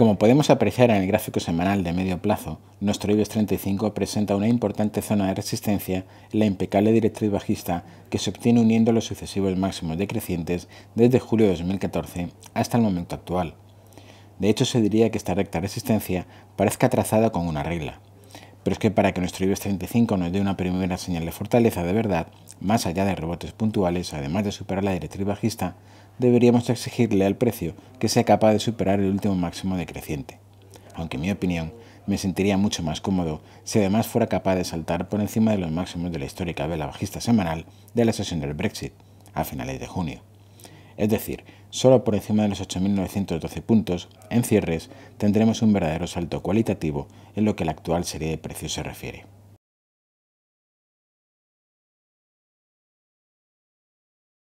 Como podemos apreciar en el gráfico semanal de medio plazo, nuestro IBEX 35 presenta una importante zona de resistencia en la impecable directriz bajista que se obtiene uniendo los sucesivos máximos decrecientes desde julio de 2014 hasta el momento actual. De hecho, se diría que esta recta resistencia parezca trazada con una regla. Pero es que para que nuestro IBEX 35 nos dé una primera señal de fortaleza de verdad, más allá de rebotes puntuales, además de superar la directriz bajista, deberíamos exigirle al precio que sea capaz de superar el último máximo decreciente. Aunque en mi opinión, me sentiría mucho más cómodo si además fuera capaz de saltar por encima de los máximos de la histórica vela bajista semanal de la sesión del Brexit, a finales de junio. Es decir, Solo por encima de los 8.912 puntos, en cierres, tendremos un verdadero salto cualitativo en lo que la actual serie de precios se refiere.